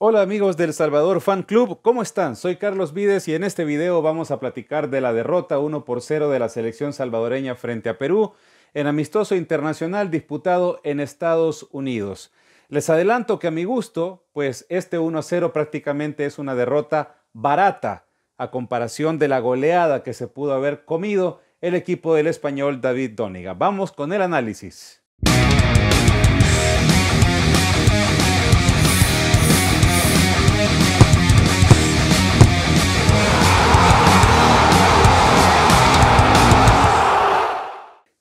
Hola amigos del Salvador Fan Club, ¿cómo están? Soy Carlos Vides y en este video vamos a platicar de la derrota 1 por 0 de la selección salvadoreña frente a Perú en amistoso internacional disputado en Estados Unidos. Les adelanto que a mi gusto, pues este 1 0 prácticamente es una derrota barata a comparación de la goleada que se pudo haber comido el equipo del español David Dóniga. Vamos con el análisis.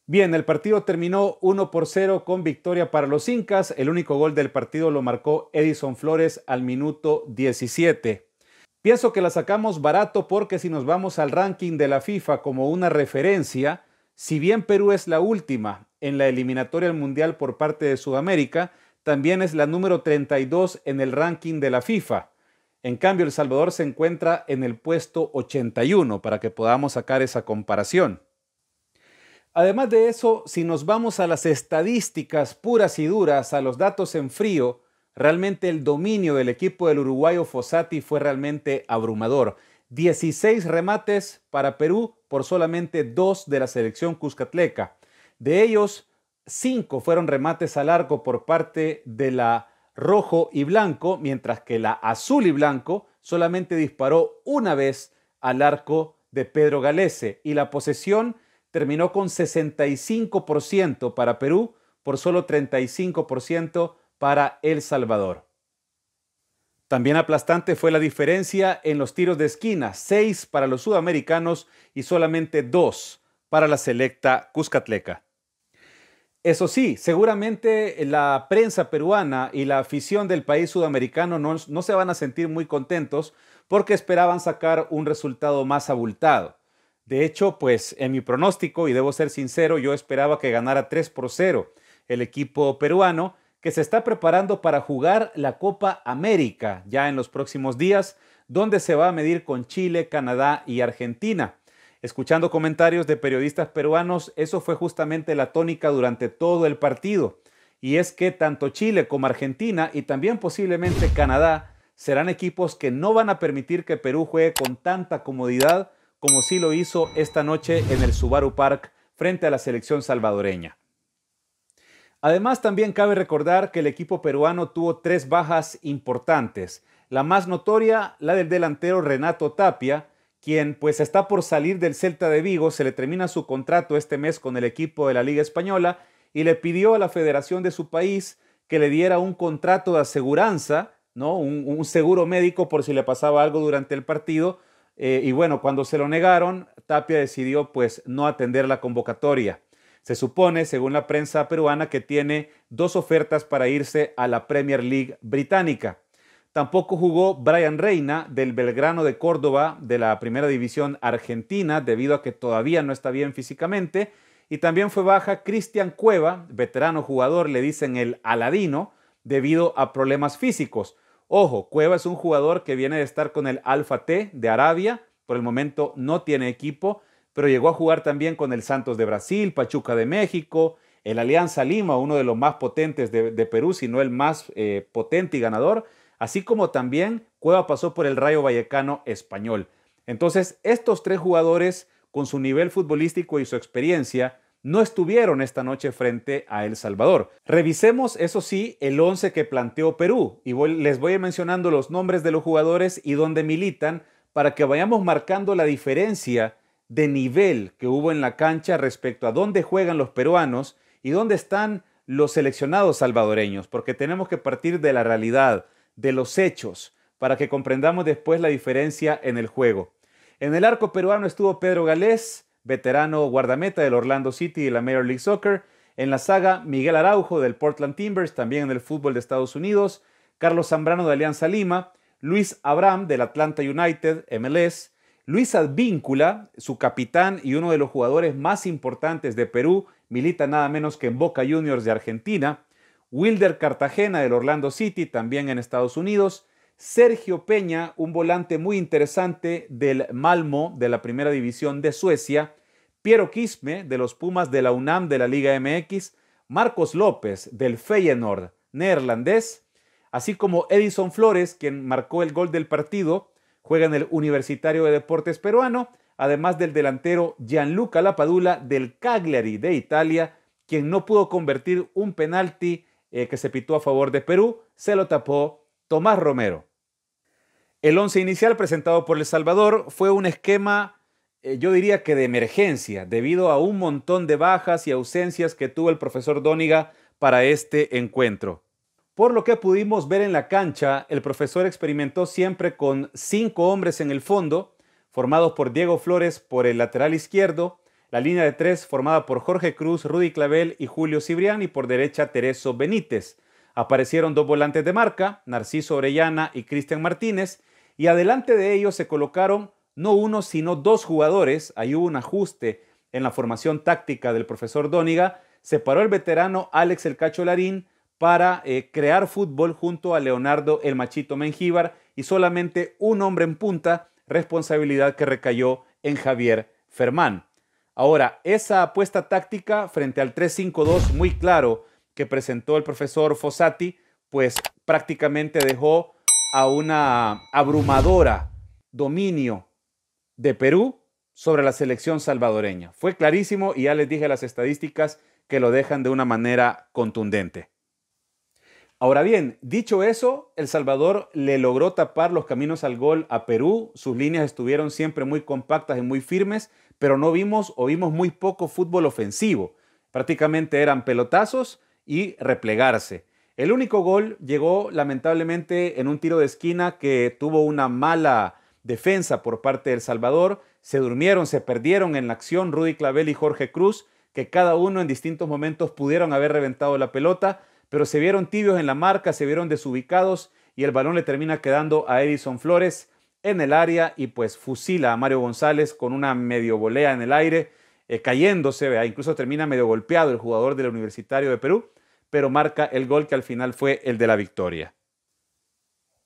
Bien, el partido terminó 1 por 0 con victoria para los Incas. El único gol del partido lo marcó Edison Flores al minuto 17. Pienso que la sacamos barato porque si nos vamos al ranking de la FIFA como una referencia, si bien Perú es la última en la eliminatoria al Mundial por parte de Sudamérica, también es la número 32 en el ranking de la FIFA. En cambio, El Salvador se encuentra en el puesto 81 para que podamos sacar esa comparación. Además de eso, si nos vamos a las estadísticas puras y duras, a los datos en frío, realmente el dominio del equipo del uruguayo Fossati fue realmente abrumador. 16 remates para Perú por solamente dos de la selección cuscatleca. De ellos, cinco fueron remates al arco por parte de la rojo y blanco, mientras que la azul y blanco solamente disparó una vez al arco de Pedro Galese y la posesión terminó con 65% para Perú por solo 35% para El Salvador. También aplastante fue la diferencia en los tiros de esquina, 6 para los sudamericanos y solamente 2 para la selecta Cuscatleca. Eso sí, seguramente la prensa peruana y la afición del país sudamericano no, no se van a sentir muy contentos porque esperaban sacar un resultado más abultado. De hecho, pues en mi pronóstico, y debo ser sincero, yo esperaba que ganara 3 por 0 el equipo peruano, que se está preparando para jugar la Copa América ya en los próximos días, donde se va a medir con Chile, Canadá y Argentina. Escuchando comentarios de periodistas peruanos, eso fue justamente la tónica durante todo el partido. Y es que tanto Chile como Argentina y también posiblemente Canadá serán equipos que no van a permitir que Perú juegue con tanta comodidad como sí lo hizo esta noche en el Subaru Park frente a la selección salvadoreña. Además, también cabe recordar que el equipo peruano tuvo tres bajas importantes. La más notoria, la del delantero Renato Tapia, quien pues está por salir del Celta de Vigo, se le termina su contrato este mes con el equipo de la Liga Española y le pidió a la federación de su país que le diera un contrato de aseguranza, ¿no? un, un seguro médico por si le pasaba algo durante el partido, eh, y bueno, cuando se lo negaron, Tapia decidió pues no atender la convocatoria. Se supone, según la prensa peruana, que tiene dos ofertas para irse a la Premier League británica. Tampoco jugó Brian Reina del Belgrano de Córdoba de la Primera División Argentina debido a que todavía no está bien físicamente. Y también fue baja Cristian Cueva, veterano jugador, le dicen el Aladino, debido a problemas físicos. Ojo, Cueva es un jugador que viene de estar con el Alfa T de Arabia, por el momento no tiene equipo, pero llegó a jugar también con el Santos de Brasil, Pachuca de México, el Alianza Lima, uno de los más potentes de, Perú, si no el más eh, potente y ganador, así como también Cueva pasó por el Rayo Vallecano español. Entonces, estos tres jugadores, con su nivel futbolístico y su experiencia, no estuvieron esta noche frente a El Salvador. Revisemos, eso sí, el 11 que planteó Perú y voy, les voy mencionando los nombres de los jugadores y dónde militan para que vayamos marcando la diferencia de nivel que hubo en la cancha respecto a dónde juegan los peruanos y dónde están los seleccionados salvadoreños, porque tenemos que partir de la realidad, de los hechos, para que comprendamos después la diferencia en el juego. En el arco peruano estuvo Pedro Galés, veterano guardameta del Orlando City y la Major League Soccer. En la saga, Miguel Araujo del Portland Timbers, también en el fútbol de Estados Unidos. Carlos Zambrano de Alianza Lima. Luis Abraham del Atlanta United, MLS. Luis Advíncula, su capitán y uno de los jugadores más importantes de Perú, milita nada menos que en Boca Juniors de Argentina. Wilder Cartagena del Orlando City, también en Estados Unidos. Sergio Peña, un volante muy interesante del Malmo de la primera división de Suecia. Piero Quisme de los Pumas de la UNAM de la Liga MX, Marcos López del Feyenoord neerlandés, así como Edison Flores, quien marcó el gol del partido, juega en el Universitario de Deportes peruano, además del delantero Gianluca Lapadula del Cagliari de Italia, quien no pudo convertir un penalti eh, que se pitó a favor de Perú, se lo tapó Tomás Romero. El once inicial presentado por El Salvador fue un esquema eh, yo diría que de emergencia, debido a un montón de bajas y ausencias que tuvo el profesor Dóniga para este encuentro. Por lo que pudimos ver en la cancha, el profesor experimentó siempre con cinco hombres en el fondo, formados por Diego Flores por el lateral izquierdo, la línea de tres formada por Jorge Cruz, Rudy Clavel y Julio Cibrián y por derecha Tereso Benítez. Aparecieron dos volantes de marca, Narciso Orellana y Cristian Martínez, y adelante de ellos se colocaron no uno, sino dos jugadores. Ahí hubo un ajuste en la formación táctica del profesor Dóniga. Separó el veterano Alex El Cacho Larín para eh, crear fútbol junto a Leonardo El Machito Mengíbar y solamente un hombre en punta, responsabilidad que recayó en Javier Fermán. Ahora, esa apuesta táctica frente al 3-5-2 muy claro que presentó el profesor Fossati, pues prácticamente dejó a una abrumadora dominio de Perú sobre la selección salvadoreña. Fue clarísimo y ya les dije las estadísticas que lo dejan de una manera contundente. Ahora bien, dicho eso, El Salvador le logró tapar los caminos al gol a Perú, sus líneas estuvieron siempre muy compactas y muy firmes, pero no vimos o vimos muy poco fútbol ofensivo. Prácticamente eran pelotazos y replegarse. El único gol llegó lamentablemente en un tiro de esquina que tuvo una mala defensa por parte del Salvador. Se durmieron, se perdieron en la acción Rudy Clavel y Jorge Cruz, que cada uno en distintos momentos pudieron haber reventado la pelota, pero se vieron tibios en la marca, se vieron desubicados y el balón le termina quedando a Edison Flores en el área y pues fusila a Mario González con una medio volea en el aire, eh, cayéndose, vea, incluso termina medio golpeado el jugador del Universitario de Perú, pero marca el gol que al final fue el de la victoria.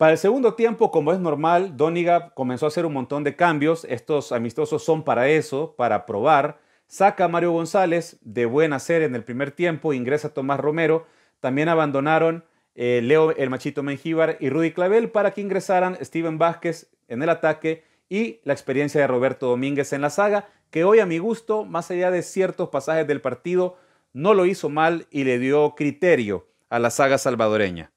Para el segundo tiempo, como es normal, Doniga comenzó a hacer un montón de cambios. Estos amistosos son para eso, para probar. Saca a Mario González de buen hacer en el primer tiempo, ingresa Tomás Romero. También abandonaron eh, Leo El Machito Mengíbar y Rudy Clavel para que ingresaran Steven Vázquez en el ataque y la experiencia de Roberto Domínguez en la saga, que hoy a mi gusto, más allá de ciertos pasajes del partido, no lo hizo mal y le dio criterio a la saga salvadoreña.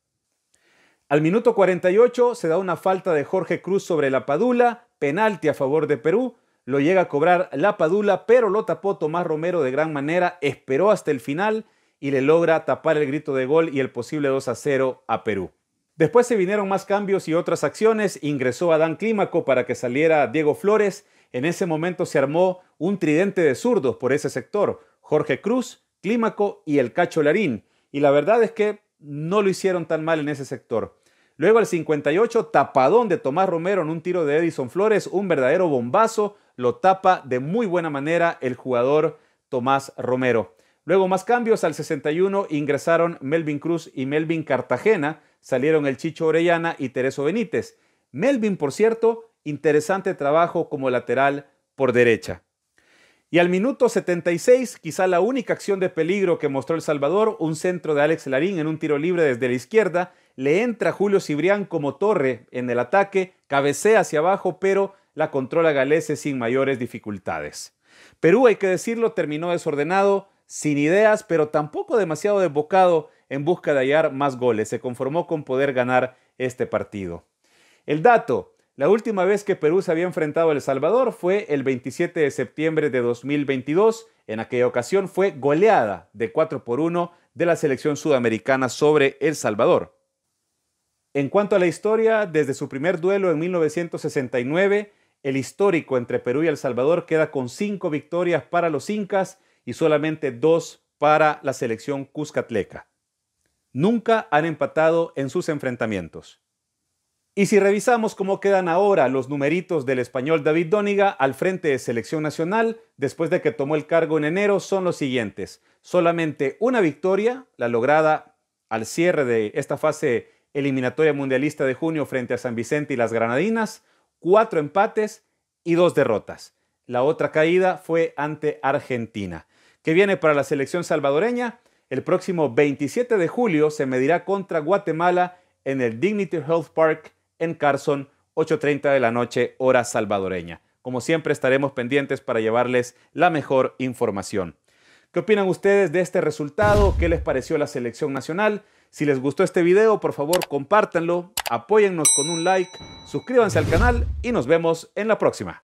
Al minuto 48 se da una falta de Jorge Cruz sobre la Padula, penalti a favor de Perú, lo llega a cobrar la Padula, pero lo tapó Tomás Romero de gran manera, esperó hasta el final y le logra tapar el grito de gol y el posible 2 a 0 a Perú. Después se vinieron más cambios y otras acciones, ingresó Adán Clímaco para que saliera Diego Flores, en ese momento se armó un tridente de zurdos por ese sector, Jorge Cruz, Clímaco y el Cacho Larín. Y la verdad es que no lo hicieron tan mal en ese sector. Luego al 58, tapadón de Tomás Romero en un tiro de Edison Flores, un verdadero bombazo, lo tapa de muy buena manera el jugador Tomás Romero. Luego más cambios, al 61 ingresaron Melvin Cruz y Melvin Cartagena, salieron el Chicho Orellana y Tereso Benítez. Melvin, por cierto, interesante trabajo como lateral por derecha. Y al minuto 76, quizá la única acción de peligro que mostró El Salvador, un centro de Alex Larín en un tiro libre desde la izquierda, le entra Julio Cibrián como torre en el ataque, cabecea hacia abajo, pero la controla Galese sin mayores dificultades. Perú, hay que decirlo, terminó desordenado, sin ideas, pero tampoco demasiado desbocado en busca de hallar más goles. Se conformó con poder ganar este partido. El dato, la última vez que Perú se había enfrentado a El Salvador fue el 27 de septiembre de 2022. En aquella ocasión fue goleada de 4 por 1 de la selección sudamericana sobre El Salvador. En cuanto a la historia, desde su primer duelo en 1969, el histórico entre Perú y El Salvador queda con 5 victorias para los incas y solamente 2 para la selección cuscatleca. Nunca han empatado en sus enfrentamientos. Y si revisamos cómo quedan ahora los numeritos del español David Dóniga al frente de Selección Nacional después de que tomó el cargo en enero, son los siguientes. Solamente una victoria, la lograda al cierre de esta fase eliminatoria mundialista de junio frente a San Vicente y las Granadinas, cuatro empates y dos derrotas. La otra caída fue ante Argentina, que viene para la selección salvadoreña. El próximo 27 de julio se medirá contra Guatemala en el Dignity Health Park en Carson, 8.30 de la noche, hora salvadoreña. Como siempre estaremos pendientes para llevarles la mejor información. ¿Qué opinan ustedes de este resultado? ¿Qué les pareció la selección nacional? Si les gustó este video, por favor, compártanlo, apóyennos con un like, suscríbanse al canal y nos vemos en la próxima.